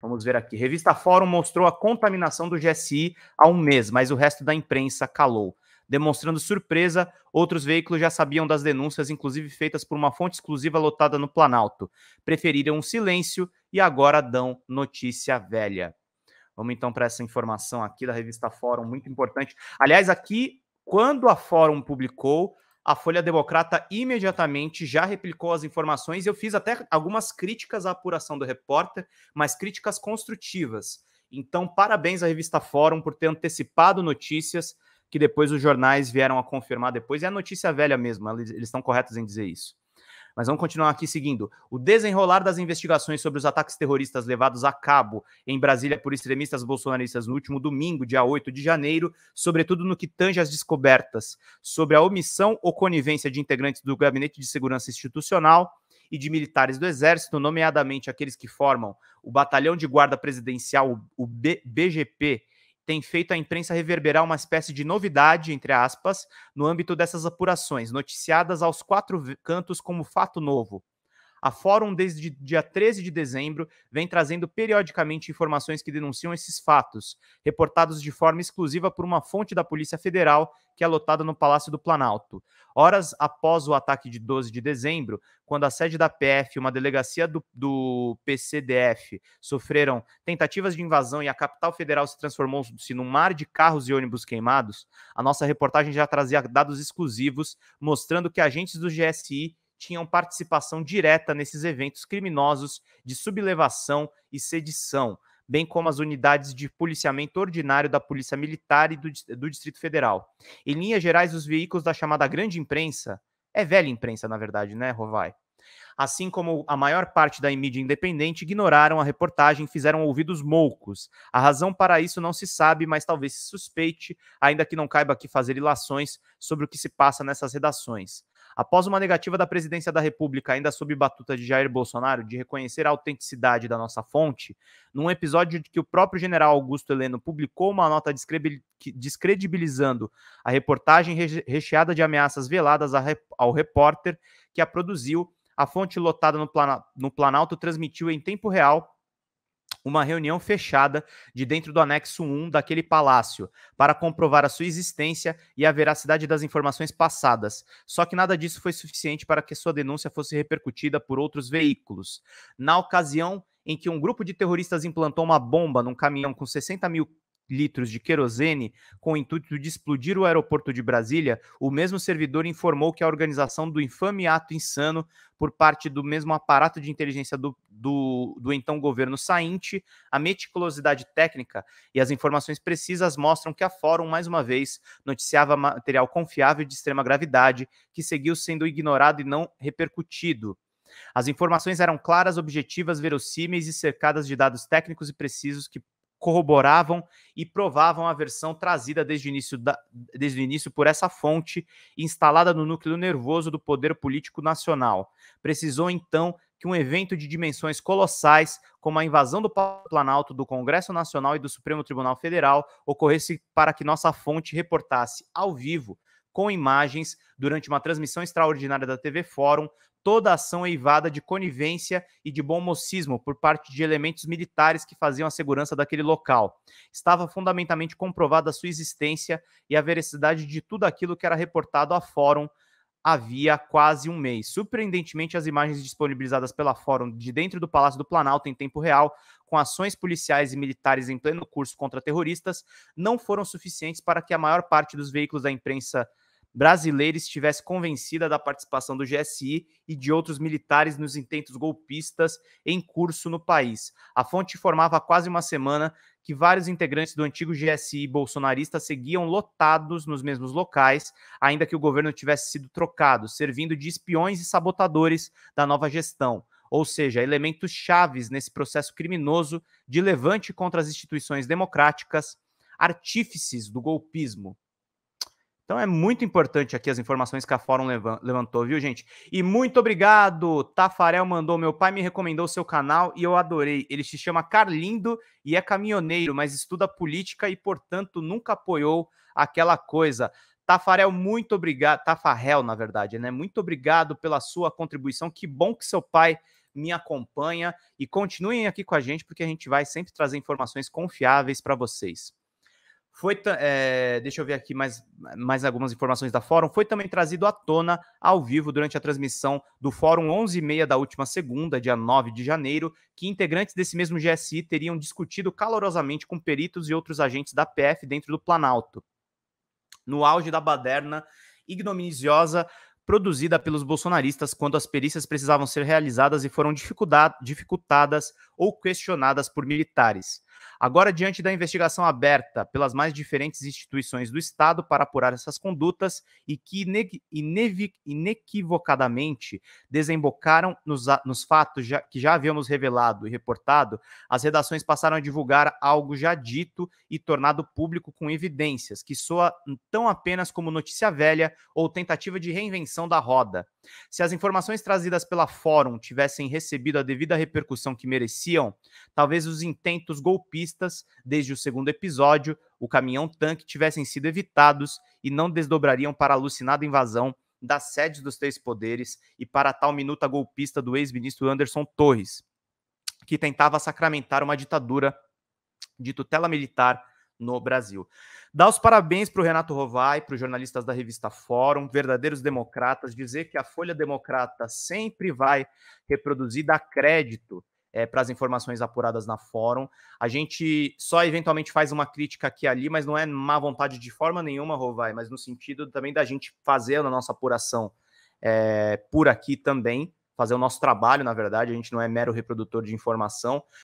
Vamos ver aqui. Revista Fórum mostrou a contaminação do GSI há um mês, mas o resto da imprensa calou. Demonstrando surpresa, outros veículos já sabiam das denúncias, inclusive feitas por uma fonte exclusiva lotada no Planalto. Preferiram o silêncio e agora dão notícia velha. Vamos então para essa informação aqui da revista Fórum, muito importante. Aliás, aqui, quando a Fórum publicou, a Folha Democrata imediatamente já replicou as informações. Eu fiz até algumas críticas à apuração do repórter, mas críticas construtivas. Então, parabéns à revista Fórum por ter antecipado notícias que depois os jornais vieram a confirmar depois. é a notícia velha mesmo, eles estão corretos em dizer isso. Mas vamos continuar aqui seguindo. O desenrolar das investigações sobre os ataques terroristas levados a cabo em Brasília por extremistas bolsonaristas no último domingo, dia 8 de janeiro, sobretudo no que tange às descobertas sobre a omissão ou conivência de integrantes do Gabinete de Segurança Institucional e de militares do Exército, nomeadamente aqueles que formam o Batalhão de Guarda Presidencial, o BGP, tem feito a imprensa reverberar uma espécie de novidade, entre aspas, no âmbito dessas apurações, noticiadas aos quatro cantos como fato novo. A Fórum, desde dia 13 de dezembro, vem trazendo periodicamente informações que denunciam esses fatos, reportados de forma exclusiva por uma fonte da Polícia Federal que é lotada no Palácio do Planalto. Horas após o ataque de 12 de dezembro, quando a sede da PF e uma delegacia do, do PCDF sofreram tentativas de invasão e a capital federal se transformou-se num mar de carros e ônibus queimados, a nossa reportagem já trazia dados exclusivos mostrando que agentes do GSI tinham participação direta nesses eventos criminosos de sublevação e sedição, bem como as unidades de policiamento ordinário da Polícia Militar e do, do Distrito Federal. Em linhas gerais, os veículos da chamada grande imprensa, é velha imprensa, na verdade, né, Rovai? assim como a maior parte da mídia independente, ignoraram a reportagem e fizeram ouvidos moucos. A razão para isso não se sabe, mas talvez se suspeite, ainda que não caiba aqui fazer ilações sobre o que se passa nessas redações. Após uma negativa da presidência da República, ainda sob batuta de Jair Bolsonaro, de reconhecer a autenticidade da nossa fonte, num episódio de que o próprio general Augusto Heleno publicou uma nota descredibilizando a reportagem recheada de ameaças veladas ao repórter que a produziu, a fonte lotada no Planalto transmitiu em tempo real uma reunião fechada de dentro do anexo 1 daquele palácio para comprovar a sua existência e a veracidade das informações passadas. Só que nada disso foi suficiente para que sua denúncia fosse repercutida por outros veículos. Na ocasião em que um grupo de terroristas implantou uma bomba num caminhão com 60 mil litros de querosene com o intuito de explodir o aeroporto de Brasília, o mesmo servidor informou que a organização do infame ato insano por parte do mesmo aparato de inteligência do, do, do então governo sainte, a meticulosidade técnica e as informações precisas mostram que a Fórum, mais uma vez, noticiava material confiável de extrema gravidade que seguiu sendo ignorado e não repercutido. As informações eram claras, objetivas, verossímeis e cercadas de dados técnicos e precisos que corroboravam e provavam a versão trazida desde o, início da, desde o início por essa fonte instalada no núcleo nervoso do poder político nacional. Precisou então que um evento de dimensões colossais, como a invasão do Planalto, do Congresso Nacional e do Supremo Tribunal Federal, ocorresse para que nossa fonte reportasse ao vivo, com imagens, durante uma transmissão extraordinária da TV Fórum, toda ação é eivada de conivência e de bom mocismo por parte de elementos militares que faziam a segurança daquele local. Estava fundamentalmente comprovada a sua existência e a veracidade de tudo aquilo que era reportado a fórum havia quase um mês. Surpreendentemente, as imagens disponibilizadas pela Fórum de dentro do Palácio do Planalto em tempo real, com ações policiais e militares em pleno curso contra terroristas, não foram suficientes para que a maior parte dos veículos da imprensa brasileira estivesse convencida da participação do GSI e de outros militares nos intentos golpistas em curso no país. A fonte informava há quase uma semana que vários integrantes do antigo GSI bolsonarista seguiam lotados nos mesmos locais, ainda que o governo tivesse sido trocado, servindo de espiões e sabotadores da nova gestão. Ou seja, elementos chaves nesse processo criminoso de levante contra as instituições democráticas, artífices do golpismo. Então é muito importante aqui as informações que a Fórum levantou, viu, gente? E muito obrigado! Tafarel mandou, meu pai me recomendou o seu canal e eu adorei. Ele se chama Carlindo e é caminhoneiro, mas estuda política e, portanto, nunca apoiou aquela coisa. Tafarel, muito obrigado. Tafarel, na verdade, né? Muito obrigado pela sua contribuição. Que bom que seu pai me acompanha e continuem aqui com a gente porque a gente vai sempre trazer informações confiáveis para vocês. Foi, é, deixa eu ver aqui mais, mais algumas informações da Fórum. Foi também trazido à tona ao vivo durante a transmissão do Fórum 11h30 da última segunda, dia 9 de janeiro, que integrantes desse mesmo GSI teriam discutido calorosamente com peritos e outros agentes da PF dentro do Planalto. No auge da baderna ignominiosa produzida pelos bolsonaristas quando as perícias precisavam ser realizadas e foram dificultadas ou questionadas por militares. Agora, diante da investigação aberta pelas mais diferentes instituições do Estado para apurar essas condutas e que inequivocadamente desembocaram nos, nos fatos já, que já havíamos revelado e reportado, as redações passaram a divulgar algo já dito e tornado público com evidências, que soa tão apenas como notícia velha ou tentativa de reinvenção da roda. Se as informações trazidas pela Fórum tivessem recebido a devida repercussão que mereciam, talvez os intentos golpistas desde o segundo episódio, o caminhão-tanque tivessem sido evitados e não desdobrariam para a alucinada invasão das sedes dos três poderes e para a tal minuta golpista do ex-ministro Anderson Torres, que tentava sacramentar uma ditadura de tutela militar no Brasil. Dá os parabéns para o Renato Rovai, para os jornalistas da revista Fórum, verdadeiros democratas, dizer que a Folha Democrata sempre vai reproduzir, dar crédito é, para as informações apuradas na fórum. A gente só eventualmente faz uma crítica aqui e ali, mas não é má vontade de forma nenhuma, Rovai, mas no sentido também da gente fazer a nossa apuração é, por aqui também, fazer o nosso trabalho, na verdade, a gente não é mero reprodutor de informação.